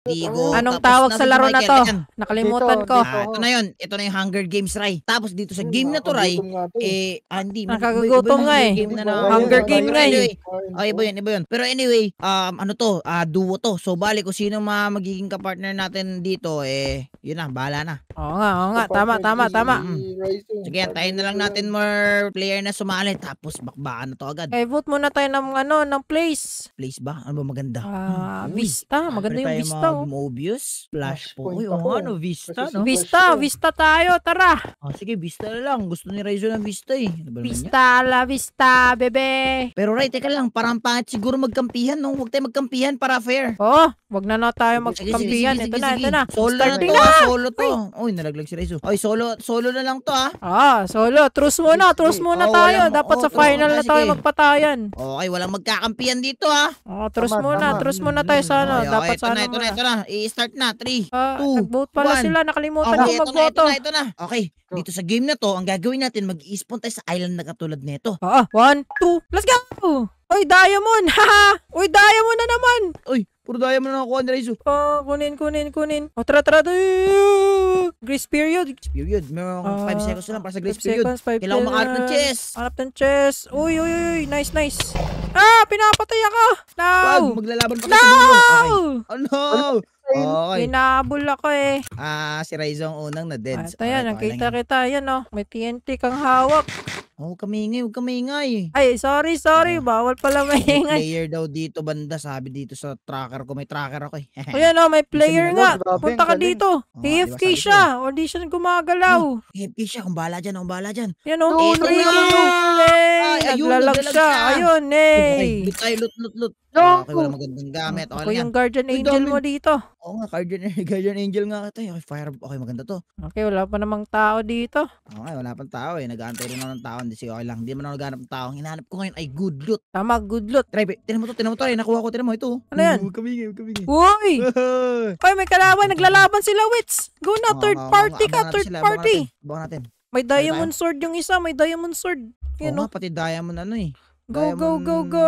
Digo. Anong tawag sa laro na to? Nakalimutan ko. Ah, ito na yun. Ito na yung Hunger Games, Ray. Tapos dito sa game na to, Ray, eh, ah, hindi. Nakagagutom nga eh. Game na na, Hunger Game nga eh. Oh, iba yun, iba yun. Pero anyway, um, ano to, uh, duo to. So, bali, kung sino ma magiging kapartner natin dito, eh, yun na, bahala na. Oo nga, oo nga. Tama, tama, tama. Sige, tayin na lang natin more player na sumali. Tapos, bakbakan na to agad. Eh, vote muna tayo ng, ano, ng place. Place ba? Ano ba maganda? Ah, hmm. Vista. Maganda yung Vista oh. Mobius, Flashpoint. Uy, oh, ano, Vista, no? Vista, Vista tayo, tara! Ah, sige, Vista na lang. Gusto ni Raizo ng Vista eh. Ano Vista la Vista, bebe! Pero right, teka lang, parang pangit siguro magkampihan, no? Huwag tayo magkampihan para fair. Oo, oh, wag na na tayo magkampihan. Sige, sige, sige, ito na, sige. ito na. Solo Starting na to, na! Ah, solo to. Uy. Uy, nalaglag si Raizo. Oy, solo, solo na lang to, ha? Ah. ah, solo. Truce muna, truce muna oh, tayo. Walang, Dapat oh, sa final na tayo magpatayan. Okay, walang magkakampihan dito, ha? Ah. Oh, truce muna, truce muna tayo sa mm, ano. Dapat sana. Ito na, ano ito na, Tara, i-start na. 3, 2, 1. Ah, pala sila. Nakalimutan okay, ko magboto. Ito na, ito na, ito na. Okay, dito sa game na to, ang gagawin natin, mag e spawn tayo sa island na katulad nito. Oo, 1, 2, let's go! Uy, diamond! Haha! Uy, diamond na naman! Uy, Puro diamond na nakuha ni Raizo. Ah, kunin, kunin, kunin. O, oh, tra, tra. Uuuh! Grace period. Grace period. May akong 5 uh, seconds lang para sa grace period. Seconds, Kailangan makaharap ng chest. Harap ng chest. Uy, uy, uy. Nice, nice. Ah, pinapatay ako. No. Wag, maglalaban pa no! sa dulo. Okay. Oh, no. Ano okay. Hinabol ako eh. Ah, si Raizo ang unang na dead. Ah, ito yan, nakita kita yan oh. May TNT kang hawak. Oh, huwag ka huwag ka Ay, sorry, sorry. Uh, Bawal pala maingay. Player daw dito, banda. Sabi dito sa tracker ko. May tracker ako eh. Ayan o, oh, may player nga. Punta ka dito. Oh, AFK diba, siya. Eh. Audition gumagalaw. Oh, AFK siya. Kung bahala dyan, oh, kung bahala dyan. Ayan o, oh, no, no, no, no. Ay, ayun, naglalag siya. Ayun, eh. Ay, tayo, lut, lut, lut. Ah, okay, wala magandang gamit. Okay yung guardian Uy, angel dami. mo dito. Oo nga, Guardian, Guardian Angel nga ito. Okay, fire. Okay, maganda to. Okay, wala pa namang tao dito. Okay, wala pang tao eh. Nag-aantay rin naman ng tao. Hindi, sige, okay lang. Hindi man ako naghanap ng tao. Ang hinahanap ko ngayon ay good loot. Tama, good loot. Drive, tinan mo to, tinan mo to. Ay, nakuha ko, tinan mo ito. Oh. Ano yan? Huwag kamingin, huwag kamingin. Uy! Uy, may kalaban. Naglalaban sila, wits. Go na, third party ka, third party. natin, natin. May diamond sword yung isa, may diamond sword. Oo Yan oh. pati diamond ano eh. Go, go, go, go!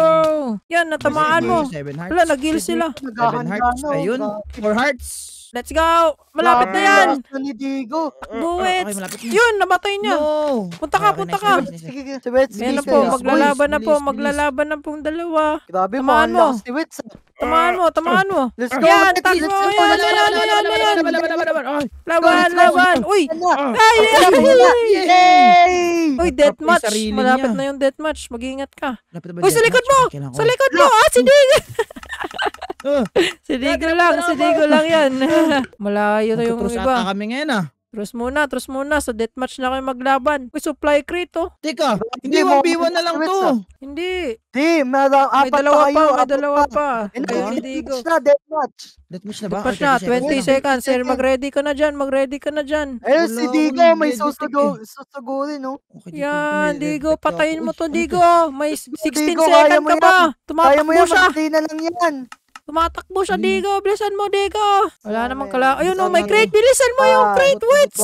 Yan, natamaan mo. Wala, nag-heal sila. Seven hearts. Ayun. Four hearts. Let's go! Malapit na yan! Ni Diego. Do mm. it! Yun, namatay niya. Punta ka, punta ka. Sige, si Wets. Yan na po, maglalaban na po. Maglalaban na pong dalawa. Grabe, mo, lang si ah. Tamaan mo, tamaan mo. Let's go. Yan, tak mo. Yan, yan, yan, yan, yan. Laban, laban, laban. Laban, Uy. Ay, yay! Uy, deathmatch. Malapit na yung deathmatch. Mag-iingat ka. Uy, sa likod mo! Sa likod mo! Ah, si ah, Dig! si Digo lang, ah! si Digo lang yan. Ah! Malayo na yung iba. Nagtutrusata kami ngayon ah. Terus muna, terus muna. Sa deathmatch na kayo maglaban. May supply crate, oh. Teka, hindi 1v1 na lang to. Hindi. Di, may may dalawa pa, kayo, may dalawa pa. Hindi, hindi ko. na, deathmatch. Deathmatch na ba? Deathmatch na, 20 seconds. Sir, mag-ready ka na dyan, mag-ready ka na dyan. Eh, si Digo, may susugurin, no? Yan, Digo, patayin mo to, Digo. May 16 seconds ka pa. Tumatakbo siya. Kaya mo yan, mag na lang yan. Tumatakbo siya, hmm. Digo. Bilisan mo, Digo. Wala namang kala. Ayun, oh, may crate. Bilisan mo yung ah, crate, Wits.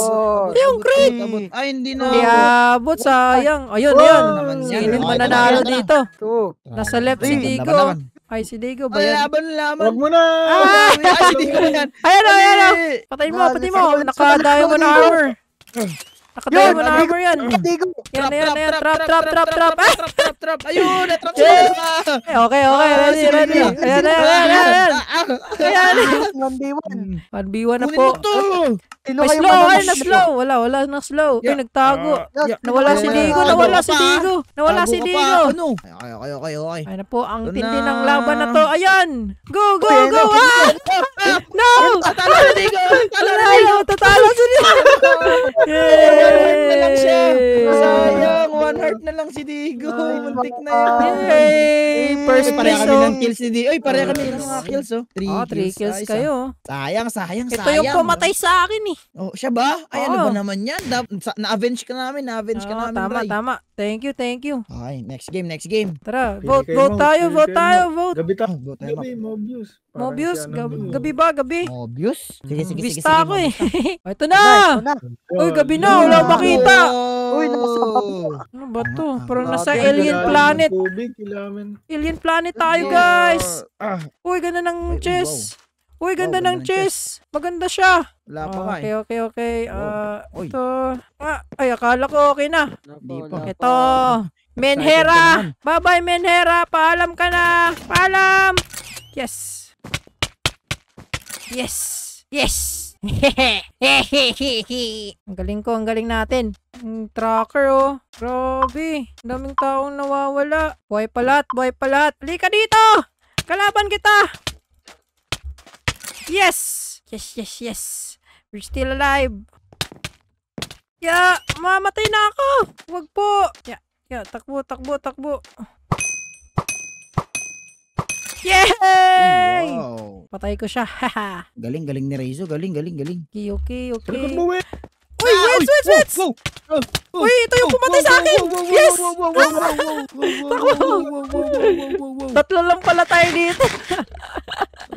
Yung crate. Ay, hindi na. Hindi abot, sayang. Ayun, ayun. Sino nanalo ah. dito? Nasa left si Digo. Ah! Ay, si Diego ba yan? Ay, laban laban. Huwag mo na. Ay, si Diego na yan. Ayan o, oh, ayan o. Oh. Patayin mo, patayin mo. Naka-diamond armor. Naka-diamond armor yan. Diego. Yan, yan, yan. Trap, trap, trap, trap trap. Ayun, na-trap siya. Ah. Okay, okay, okay. Ah, ready, ready. Ayan, ayan, ayan. Ayan. 1v1. 1v1 na po. Sino kayo slow, ay, na-slow. Wala, wala na slow. Ay, nagtago. Ah, nawala si Digo, nawala si Digo. Nawala si Digo. Ano? Okay, okay, okay, okay. Ay na po, ang tindi ng laban na to. Ayan. Go, go, go. No! Tatalo si Digo. Tatalo, tatalo si Digo. Yay! Sayang start na lang si Digo. Uh, Muntik na yan. Hey! Eh, first pareha kami ng kills si Digo. Oy, pareha oh. kami ng mga kills, oh. Three oh, three kills, kills ah, kayo. Sayang, sayang, sayang. Ito yung pumatay sa akin, eh. Oh, siya ba? Ay, oh. ano ba naman yan? Na-avenge ka namin, na-avenge oh, ka namin, Tama, tama. Thank you, thank you. Okay, next game, next game. Tara, vote, vote tayo, vote tayo, vote. Gabi tayo, ano tayo. Gabi, Mobius. Mobius, eh. gabi ba, gabi? Mobius? Sige, sige, sige. Bista ako, eh. Ito na! Uy, gabi na, wala makita. Uy, ano ba to? Parang nasa alien planet. Alien planet tayo guys. Ah. Uy, ganda ng chess. Uy, ganda ng chess. Maganda siya. Wala pa ka eh. Okay, okay, okay. Uh, ito. Ah, ay, akala ko okay na. Ito. Menhera. Bye-bye, Menhera. Paalam ka na. Paalam. Yes. Yes. Yes. ang galing ko, ang galing natin. Ang mm, tracker oh. Grabe. Daming taong nawawala. Buhay pa lahat, buhay pa lahat. Halika dito! Kalaban kita! Yes! Yes, yes, yes. We're still alive. yeah, mamatay na ako. Wag po. yeah, yeah, takbo, takbo, takbo. Yay! Wow. Patay ko siya. galing, galing ni Reizo. Galing, galing, galing. Okay, okay, okay. Talikod wait, wait, Uy, ah, wits, Uy, ito yung pumatay sa akin! Yes! Tatlo lang pala tayo dito.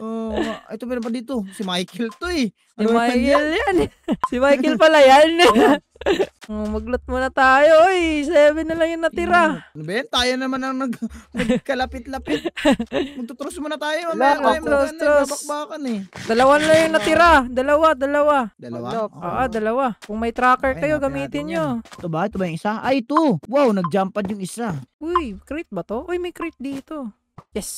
Oh, uh, ito meron pa dito. Si Michael to eh. Ano si Michael yan? Eh. si Michael pala yan. oh, maglot muna tayo. Oy, seven na lang yung natira. Ano ba yan? Tayo naman ang nag nagkalapit-lapit. Magtutros muna tayo. Wala, magtutros. Babakbakan eh. Dalawa na lang yung natira. Dalawa, dalawa. Dalawa? Oo, oh. ah, dalawa. Kung may tracker Ay, kayo, gamitin nyo. Yan. Ito ba? Ito ba yung isa? Ay, ito. Wow, nag jumpad yung isa. Uy, crate ba to? Uy, may crate dito. Yes.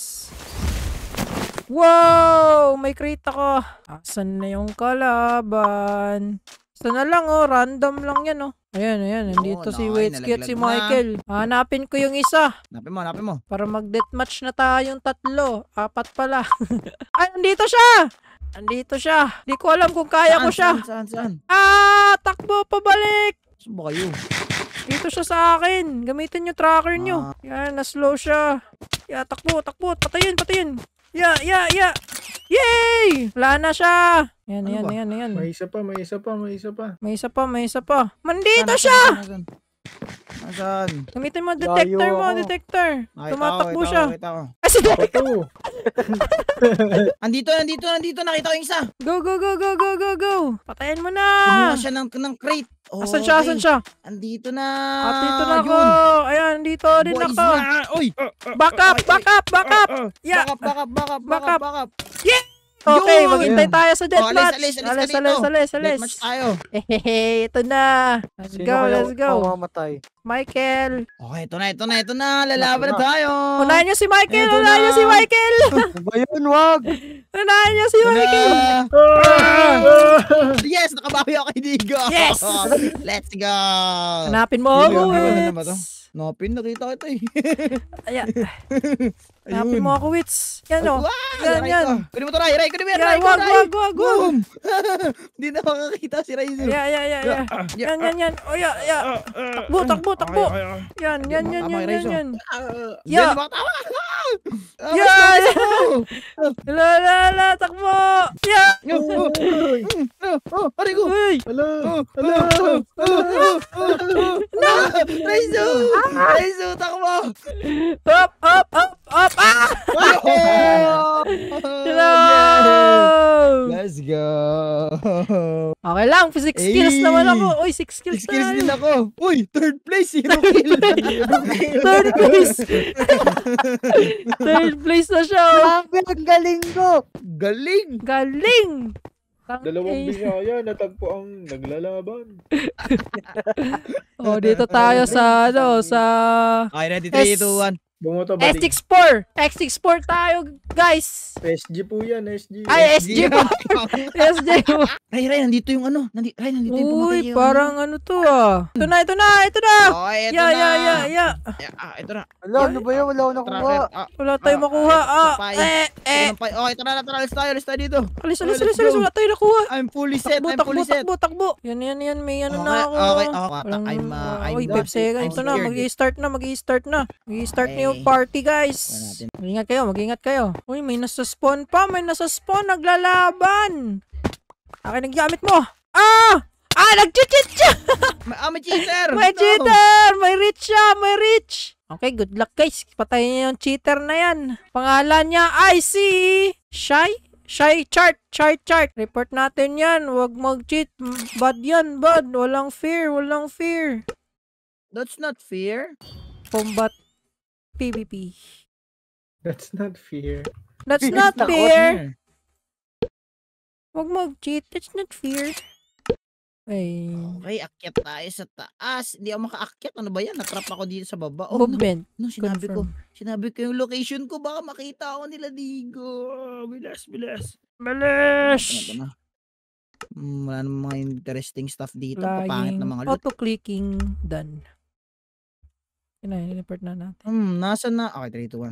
Wow! May crate ako. Asan na yung kalaban? Ito na lang oh, random lang yan oh. Ayan, ayan. Nandito oh, si no, Waitskit, si Michael. Na. Hanapin ko yung isa. Hanapin mo, hanapin mo. Para mag-deathmatch na tayong tatlo. Apat pala. Ay, nandito siya! Nandito siya. Hindi ko alam kung kaya saan, ko siya. Saan, saan, saan? Ah! Takbo, pabalik! Saan ba kayo? Dito siya sa akin. Gamitin yung tracker nyo. Ah. Yan, na-slow siya. Yeah, takbo, takbo. Patayin, patayin. Yeah, yeah, yeah. Yay! Wala na siya. Yan, ano yan, ba? yan, yan. May isa pa, may isa pa, may isa pa. May isa pa, may isa pa. Mandito ano, siya! Ano, Nasaan? Gamitin mo detector mo, detector. Nakita Tumatakbo ko, siya. Nakita ko. Ah, si Derek. andito, andito, andito. Nakita ko yung isa. Go, go, go, go, go, go, go. Patayin mo na! Kumuha siya ng, ng crate. Oh, Asan siya? Asan siya? Andito na. At dito na ako. Yun. Ayan, dito din Boys ako. Na. Oy. Back up, back up, back up. Uh, uh, uh. Yeah. Back up, back up, back up, back up. Yeah! Okay, maghintay tayo sa deathmatch. Oh, alis, alis, alis, alis, alis, alis, alis. Deathmatch tayo. Hehehe, ito na. Let's Sino go, let's go. Sino mamatay? Michael. Okay, ito na, ito na, ito na. Lalaban na tayo. Unahin niyo si Michael, unahin niyo si Michael. Ba yun, wag. Unahin niyo si Michael. Yes! Nakabawi ako kay Digo. Yes! Let's go! Hanapin mo ako, Wits. Ano? Hanapin, nakita kita eh. Ayan. Hanapin mo ako, Yan o. Oh. Yan, yan. Oh. Kunin mo to, Ray. Ray, kunin mo yan. Ray, wag, wag, wag, wag. Hindi na makakita si Ray. Ayan, ayan, ayan. Yan, yan, yan. O, yan, yan. Takbo, takbo, takbo. Yan, yan, yan, yan, yan, yan. Yan, tama. Yan! La, la, la, takbo! away! Hello! Hello! No! Raizo! Raizo, takbo! Up! Up! Up! Up! Ah! Hello! Let's go! Okay lang, 6 kills naman ako. Uy, 6 kills na. 6 kills din ako. Uy, third place, zero kill. third place. third place na siya. Grabe, ang galing ko. Galing. Galing. Tang Dalawang Bisaya natagpo ang naglalaban. oh, dito tayo sa ano, sa Ay, ready 3 2 1. Bumoto ba? SX4! SX4 tayo, guys! SG po yan, SG. Ay, SG, SG po! SG po! Ray, Ray, nandito yung ano. Nandi, Ray, nandito yung pumatay. Uy, parang ano to ah. Ito na, ito na, ito na! Oh, ito yeah, na! Yeah, yeah, yeah, yeah. Ah, ito na. Wala, ano ba yan? Wala akong nakuha. Ah. wala tayong ah, makuha. Ah, ah. eh, eh. Oh, ito na, ito na. Alis tayo, alis tayo dito. Alis, alis, alis, alis. Wala tayong nakuha. I'm fully set, I'm fully set. Takbo, takbo, takbo. Yan, yan, yan. May ano na ako. Okay, okay. I'm, uh, I'm Uy, Pepsega. Ito na, mag-i-start na, mag-i-start na. Mag-i-start na party guys. ingat kayo, mag-ingat kayo. Uy, may nasa spawn pa, may nasa spawn, naglalaban. Akin ang gamit mo. Ah! Ah, nag-cheat! I'm a cheater! May no. cheater! May rich siya! May rich! Okay, good luck guys. Patayin niya yung cheater na yan. Pangalan niya ay si... Shy? Shy chart, chart, chart. Report natin yan. Huwag mag-cheat. Bad yan, bad. Walang fear, walang fear. That's not fear. Combat PvP. That's not fear. That's Fear not fair. Huwag mag-cheat. That's not fair. Ay. Okay, akyat tayo sa taas. Hindi ako makaakyat. Ano ba yan? Natrap ako dito sa baba. Oh, Movement. No, no, sinabi Confirm. ko. Sinabi ko yung location ko. Baka makita ako nila Digo. Bilas, bilas. Bilas! Ano hmm, wala namang mga interesting stuff dito. Papangit ng mga loot. Auto-clicking. Done. Yun na, nireport na natin. Hmm, nasa na? Okay, 3, 2,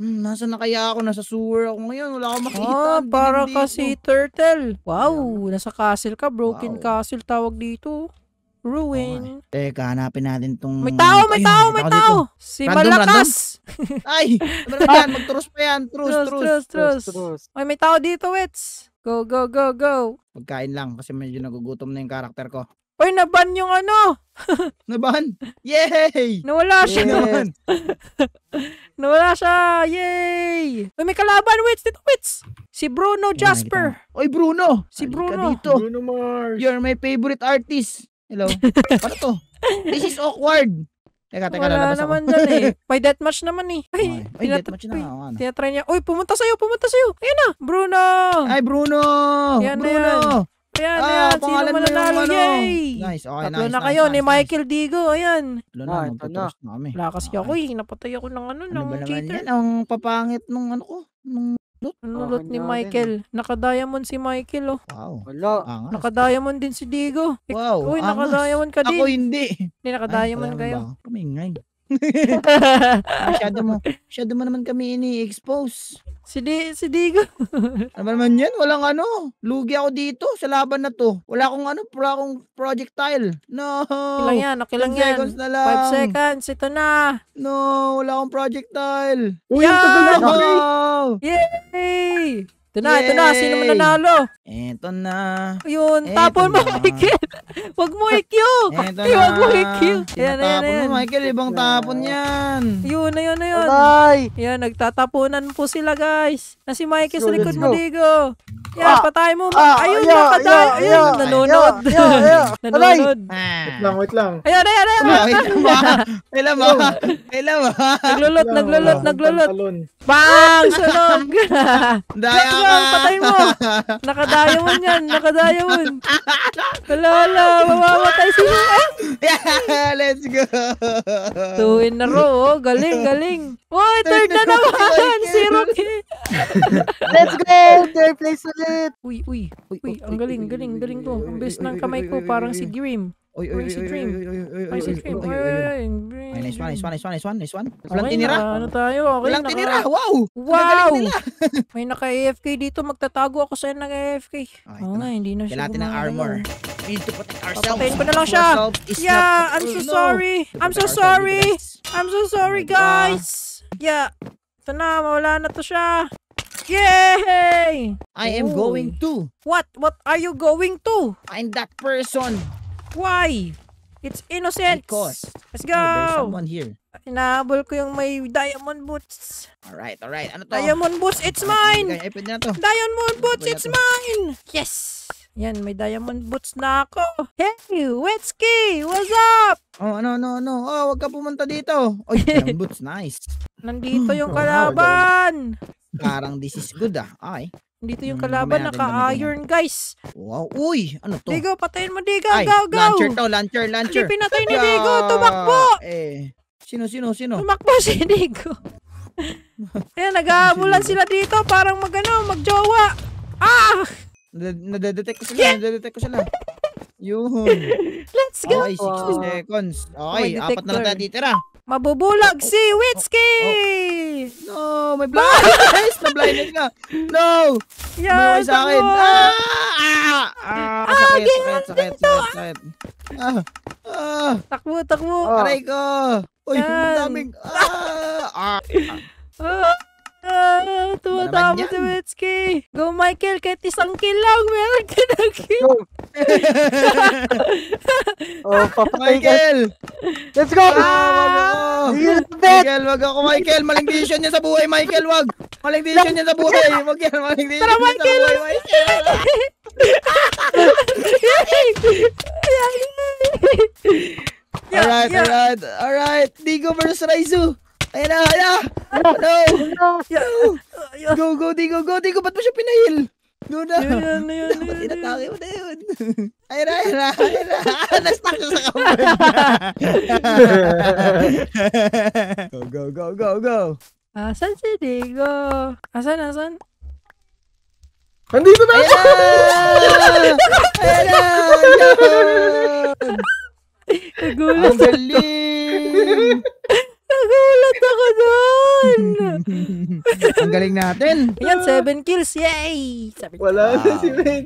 1. Hmm, nasa na kaya ako? Nasa sewer ako ngayon. Wala akong makita. Ah, Ganun para kasi turtle. Wow, nasa castle ka. Broken Wow. castle tawag dito. Ruin. Okay. Eh. Teka, hanapin natin tong... May tao, may tao, may tao. Si Random, Malakas. Ay! Ano pa yan. Trus, Trus, trus. trus, trus. Trus. may tao dito, Wits. Go, go, go, go. Pagkain lang kasi medyo nagugutom na yung karakter ko. Oy, naban yung ano. naban? Yay! Nawala siya. Yay! Naman. Nawala siya. Yay! Uy, may kalaban. Wits, dito, wits. Si Bruno Jasper. Oy, Bruno. Si Bruno. Dito. Bruno Mars. You're my favorite artist. Hello. Para ano to? This is awkward. Teka, teka, Wala naman dyan eh. May deathmatch naman eh. Ay, ay deathmatch na. ano? Tinatry niya. Uy, pumunta sa'yo, pumunta sa'yo. Ayan na, Bruno. Ay, Bruno. Yan Bruno. Na yan. Ayan, ah, ayan. Sino mananalo? Ano. Yay! Nice. Okay, Tatlo nice, na kayo nice, ni Michael nice. Digo. Ayan. Tatlo ah, na. Ah, ito na. kami. Lakas okay. ako eh. Napatay ako ng ano, ano ng cheater. Yan? Ang papangit nung ano ko. Nung loot. Ano loot ni Michael? Naka-diamond si Michael oh. Wow. Wala. Naka-diamond din si Digo. Wow. Uy, naka-diamond ka din. Ako hindi. Hindi, naka-diamond kayo. Kamingay. masyado mo, masyado mo naman kami ini-expose. Si, Di, si Digo. ano naman yan? Walang ano. Lugi ako dito sa laban na to. Wala akong ano, wala akong projectile. No. Kilang yan, okay ah, lang yan. seconds na lang. 5 seconds, ito na. No, wala akong projectile. Uy, ang tagal na. Yay! Ito na, ito na. Sino man nanalo? Ito na. Ayun. Eto tapon mo, na. Michael. Huwag mo i-Q. Ito na. Huwag mo i-Q. Yan, mo, Michael. Ibang tapon yan. Yun, na yun, yun. Bye. Yan, nagtatapunan po sila, guys. Na si Michael sa likod mo, Digo. Yeah, ah, patay mo. Ah, ayun, yeah, patay. Yeah, ayun, yeah, nanonood. Yeah, yeah, nanonood. Ah. Wait lang, wait lang. Ayun, ayun, ayun. Kailan mo? Kailan mo? Naglulot, naglulot, naglulot. Bang! Sunog! Daya ka! Patay mo! Nakadaya mo yan. Nakadaya mo. Wala, wala. Mamamatay sila. Ah. Yeah, let's go. Two in a row. Oh. Galing, galing. Oh, third na naman. Zero kill. Let's go! Third place ulit! Uy, uy, uy, uy, ang galing, galing, galing to. Ang best ng kamay ko, parang si Dream. Uy, uy, uy, si Dream. Ay, si Dream. Ay, nice one, nice one, nice one, nice one, nice one. Walang tinira. ano tayo? Okay, Walang naka... tinira. Wow! Wow! May naka-AFK dito. Magtatago ako sa'yo naka-AFK. Okay, nga, hindi na siya natin ng armor. We Patayin ko na lang siya. Yeah, I'm so sorry. I'm so sorry. I'm so sorry, guys. Yeah. Ito na, mawala na to siya. Yay! I am Ooh. going to. What? What are you going to? Find that person. Why? It's innocent. Because. Let's go. Oh, there's someone here. Inahabol ko yung may diamond boots. Alright, alright. Ano to? Diamond boots, it's ano mine! Ay, pwede na to. Diamond ano boots, it's mine! Yes! Yan, may diamond boots na ako. Hey, Wetsky! What's up? Oh, ano, ano, ano. Oh, wag ka pumunta dito. Oh, diamond boots, nice. Nandito yung oh, kalaban. Parang this is good ah. Okay. Dito yung hmm, kalaban, naka-iron guys. Wow. Uy, ano to? Digo, patayin mo, Digo. Ay, go, go. Launcher to, launcher, ano launcher. Hindi pinatay ni Digo. Tumakbo. Eh, sino, sino, sino? Tumakbo si Digo. Ayan, nag sila dito. Parang magano, magjowa. Ah! Nadedetect ko sila, nadedetect ko sila. Yun. Let's go. Okay, 60 seconds. Okay, oh, apat na lang tayo titira. Mabubulag oh, si oh, Witski! me. No, may blindness. Na-blinded ka. No. Yeah, may sa akin. Ah! Ah! Ah! ah sakit, sakit, sakit, ah. sakit, sakit. Ah! Ah! Takbo, takbo. Aray ko. Uy, ang daming. Ah! Ah! ah. Ah, tumatama si Wetsky. Go, Michael. Kahit isang kill lang, meron ka na kill. oh, Papa Michael. Let's go! Ah, wag ako. Michael, wag ako, Michael. Maling decision niya sa buhay, Michael. Wag. Maling decision niya sa buhay. Wag yan. Maling decision Tara, niya sa buhay, Michael. alright, alright, alright. Digo versus Raizu. Ayan na, ayan na! No! No! Go, go, Digo, go, Digo! Ba't mo siya pinahil? No na! Yun, yun, yun, yun. Inatake mo na yun. Ayan na, ayan na, ayan na! Na-stuck siya sa kamay Go, go, go, go, go! Asan si Digo? Asan, asan? Nandito na ako! Ayan na! Ayan na! Nagulo Ang galing! Nagulat ako doon. Ang galing natin. Ayan, 7 kills. Yay! Sabi Wala na si Wade.